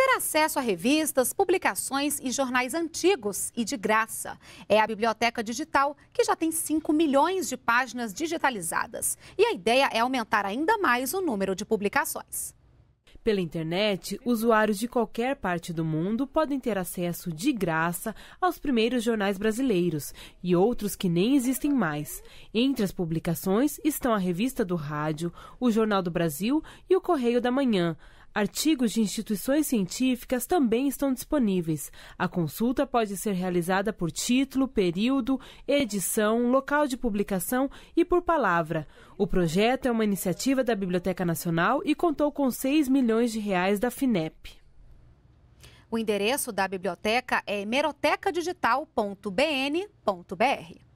ter acesso a revistas, publicações e jornais antigos e de graça. É a biblioteca digital que já tem 5 milhões de páginas digitalizadas. E a ideia é aumentar ainda mais o número de publicações. Pela internet, usuários de qualquer parte do mundo podem ter acesso de graça aos primeiros jornais brasileiros e outros que nem existem mais. Entre as publicações estão a Revista do Rádio, o Jornal do Brasil e o Correio da Manhã. Artigos de instituições científicas também estão disponíveis. A consulta pode ser realizada por título, período, edição, local de publicação e por palavra. O projeto é uma iniciativa da Biblioteca Nacional e contou com 6 milhões de reais da FINEP. O endereço da biblioteca é hemerotecadigital.bn.br.